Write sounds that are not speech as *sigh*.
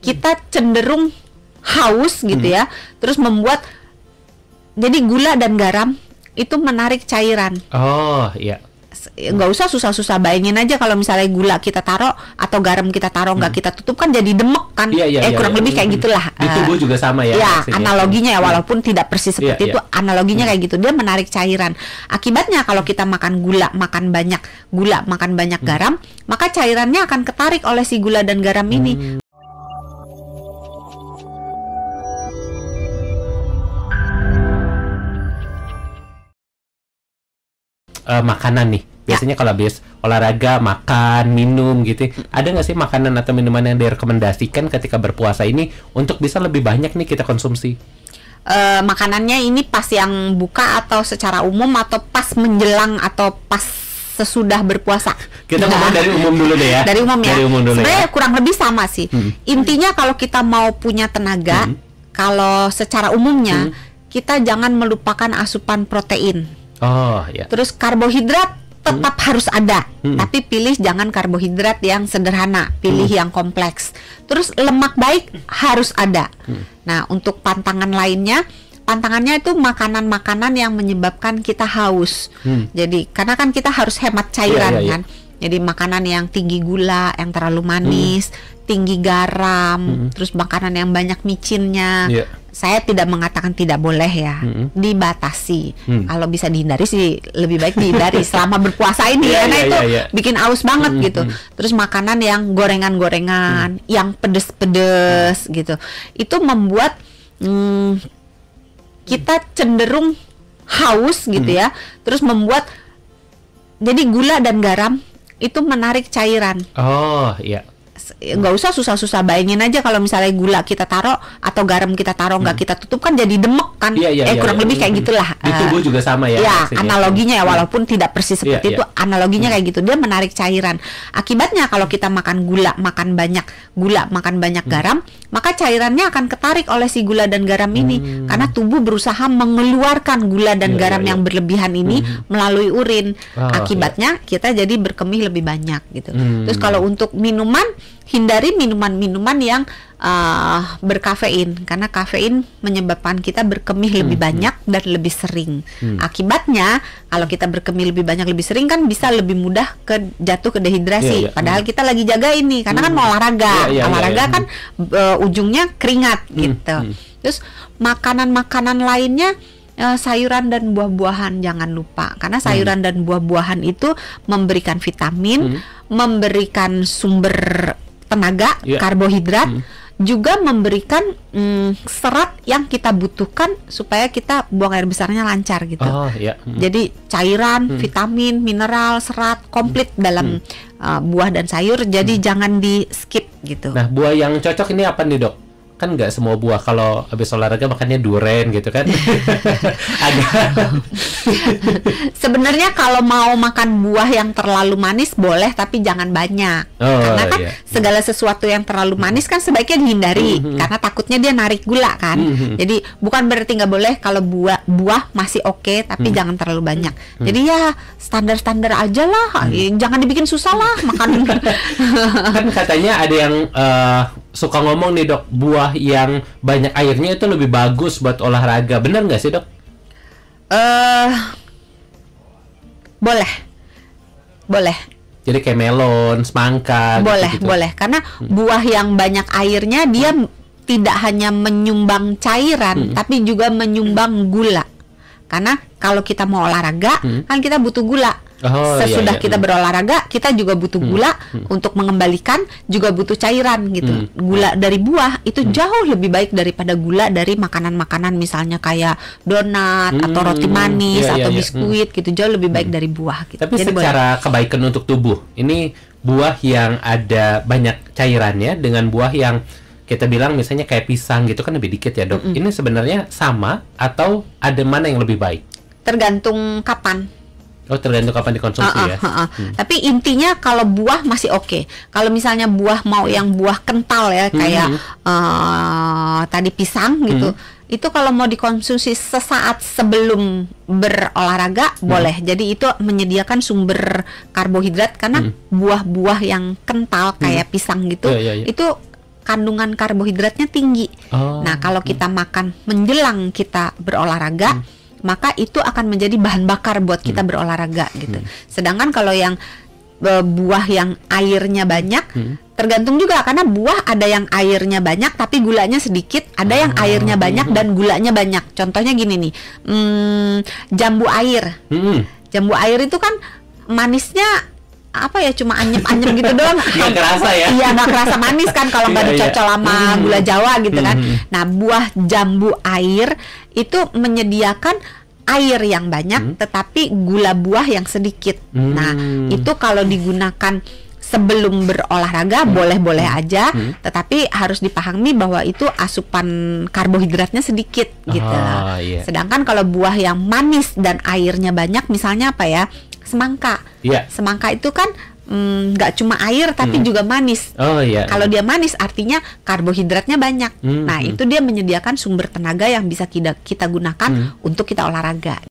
kita cenderung haus gitu ya. hmm. ya terus membuat jadi gula dan garam itu menarik cairan oh iya nggak usah susah-susah bayangin aja kalau misalnya gula kita taruh atau garam kita taruh nggak hmm. kita tutup kan jadi demek kan yeah, yeah, eh yeah, kurang iya. lebih kayak gitulah di tubuh juga sama ya ya analoginya ya iya. walaupun tidak persis iya, seperti itu analoginya hmm. kayak gitu dia menarik cairan akibatnya kalau kita makan gula makan banyak gula makan banyak hmm. garam maka cairannya akan ketarik oleh si gula dan garam ini hmm. uh, makanan nih ya. biasanya kalau habis olahraga makan minum gitu ada nggak sih makanan atau minuman yang direkomendasikan ketika berpuasa ini untuk bisa lebih banyak nih kita konsumsi uh, makanannya ini pas yang buka atau secara umum atau pas menjelang atau pas sesudah berpuasa. Kita nah, ngomong dari umum dulu deh ya. Dari umum ya. Dari umum dulu Sebenarnya ya. kurang lebih sama sih. Hmm. Intinya kalau kita mau punya tenaga, hmm. kalau secara umumnya hmm. kita jangan melupakan asupan protein. Oh ya. Terus karbohidrat tetap hmm. harus ada, hmm. tapi pilih jangan karbohidrat yang sederhana, pilih hmm. yang kompleks. Terus lemak baik harus ada. Hmm. Nah, untuk pantangan lainnya, pantangannya itu makanan-makanan yang menyebabkan kita haus. Hmm. Jadi, karena kan kita harus hemat cairan yeah, yeah, yeah. kan. Jadi makanan yang tinggi gula, yang terlalu manis, hmm. tinggi garam, hmm. terus makanan yang banyak micinnya. Yeah. Saya tidak mengatakan tidak boleh ya, hmm. dibatasi. Hmm. Kalau bisa dihindari sih lebih baik dihindari *laughs* selama berpuasa ini yeah, karena yeah, itu yeah, yeah. bikin aus banget hmm. gitu. Hmm. Terus makanan yang gorengan-gorengan, hmm. yang pedes-pedes hmm. gitu. Itu membuat hmm, kita cenderung haus gitu hmm. ya. Terus membuat jadi gula dan garam itu menarik cairan. Oh, iya nggak usah susah-susah bayangin aja kalau misalnya gula kita taruh atau garam kita taruh nggak hmm. kita tutup kan jadi demek kan ya, yeah, eh iya, kurang yeah, lebih yeah. kayak hmm. gitulah di eh, tubuh juga sama ya yeah, analoginya ya hmm. walaupun yeah. tidak persis iya, seperti yeah. itu analoginya yeah. Hmm. kayak gitu dia menarik cairan akibatnya kalau kita makan gula makan banyak gula makan banyak hmm. garam maka cairannya akan ketarik oleh si gula dan garam ini hmm. karena tubuh berusaha mengeluarkan gula dan yeah, iya, garam yeah, yeah. yang berlebihan ini hmm. melalui urin oh, akibatnya yeah. kita jadi berkemih lebih banyak gitu hmm. terus kalau untuk minuman hindari minuman-minuman yang uh, berkafein karena kafein menyebabkan kita berkemih hmm. lebih hmm. banyak dan lebih sering. Hmm. Akibatnya kalau kita berkemih lebih banyak lebih sering kan bisa lebih mudah ke jatuh ke dehidrasi. Yeah, yeah, Padahal yeah. Hmm. kita lagi jaga ini karena kan hmm. mau olahraga. Yeah, yeah, iya, olahraga yeah, yeah. kan uh, ujungnya keringat hmm. gitu. Hmm. Terus makanan-makanan lainnya eh, sayuran dan buah-buahan jangan lupa karena sayuran hmm. dan buah-buahan itu memberikan vitamin. Hmm memberikan sumber tenaga, yeah. karbohidrat, hmm. juga memberikan mm, serat yang kita butuhkan supaya kita buang air besarnya lancar gitu. Oh, yeah. hmm. Jadi cairan, hmm. vitamin, mineral, serat komplit hmm. dalam hmm. Uh, buah dan sayur. Jadi hmm. jangan di skip gitu. Nah, buah yang cocok ini apa nih dok? kan nggak semua buah kalau habis olahraga makannya duren gitu kan ada *laughs* sebenarnya kalau mau makan buah yang terlalu manis boleh tapi jangan banyak oh, karena kan iya. segala sesuatu yang terlalu mm-hmm. manis kan sebaiknya dihindari mm -hmm. karena takutnya dia narik gula kan mm -hmm. jadi bukan berarti nggak boleh kalau buah buah masih oke okay, tapi mm -hmm. jangan terlalu banyak mm -hmm. jadi ya standar standar aja lah mm -hmm. jangan dibikin susah lah makan *laughs* kan katanya ada yang uh, suka ngomong nih dok buah yang banyak airnya itu lebih bagus buat olahraga benar nggak sih dok? Eh uh, boleh boleh. Jadi kayak melon, semangka. Boleh gitu boleh karena hmm. buah yang banyak airnya dia hmm. tidak hanya menyumbang cairan hmm. tapi juga menyumbang gula karena kalau kita mau olahraga hmm. kan kita butuh gula Oh, iya, Sesudah iya, iya. kita hmm. berolahraga, kita juga butuh hmm. gula hmm. untuk mengembalikan, juga butuh cairan gitu. Hmm. Gula hmm. dari buah itu hmm. jauh lebih baik daripada gula dari makanan-makanan misalnya kayak donat hmm. atau roti manis iya, iya atau iya. biskuit hmm. gitu. Jauh lebih baik hmm. dari buah gitu. Tapi Jadi secara boleh. kebaikan untuk tubuh, ini buah yang ada banyak cairannya dengan buah yang kita bilang misalnya kayak pisang gitu kan lebih dikit ya dok. Mm Ini sebenarnya sama atau ada mana yang lebih baik? Tergantung kapan Oh tergantung kapan dikonsumsi uh, uh, ya. Uh, uh. Hmm. Tapi intinya kalau buah masih oke. Okay. Kalau misalnya buah mau yang buah kental ya hmm, kayak hmm. uh, tadi pisang gitu, hmm. itu kalau mau dikonsumsi sesaat sebelum berolahraga hmm. boleh. Jadi itu menyediakan sumber karbohidrat karena buah hmm. buah-buah yang kental kayak hmm. pisang gitu, yeah, yeah, yeah. itu kandungan karbohidratnya tinggi. Oh. Nah kalau kita hmm. makan menjelang kita berolahraga. Hmm maka itu akan menjadi bahan bakar buat kita hmm. berolahraga gitu. Hmm. Sedangkan kalau yang e, buah yang airnya banyak hmm. tergantung juga karena buah ada yang airnya banyak tapi gulanya sedikit ada yang ah. airnya banyak dan gulanya banyak contohnya gini nih hmm, jambu air hmm. jambu air itu kan manisnya apa ya cuma anyep anyep gitu doang *laughs* nggak kerasa ya iya nggak kerasa manis kan kalau nggak iya, dicocol iya. sama hmm. gula jawa gitu kan hmm. nah buah jambu air itu menyediakan air yang banyak hmm. tetapi gula buah yang sedikit. Hmm. Nah, itu kalau digunakan sebelum berolahraga hmm. boleh-boleh hmm. aja, hmm. tetapi harus dipahami bahwa itu asupan karbohidratnya sedikit gitu. Ah, yeah. Sedangkan kalau buah yang manis dan airnya banyak, misalnya apa ya, semangka. Yeah. Semangka itu kan Mm, nggak mm, cuma air tapi hmm. juga manis. Oh iya. Kalau dia manis artinya karbohidratnya banyak. Hmm. Nah, itu dia menyediakan sumber tenaga yang bisa kita kita gunakan hmm. untuk kita olahraga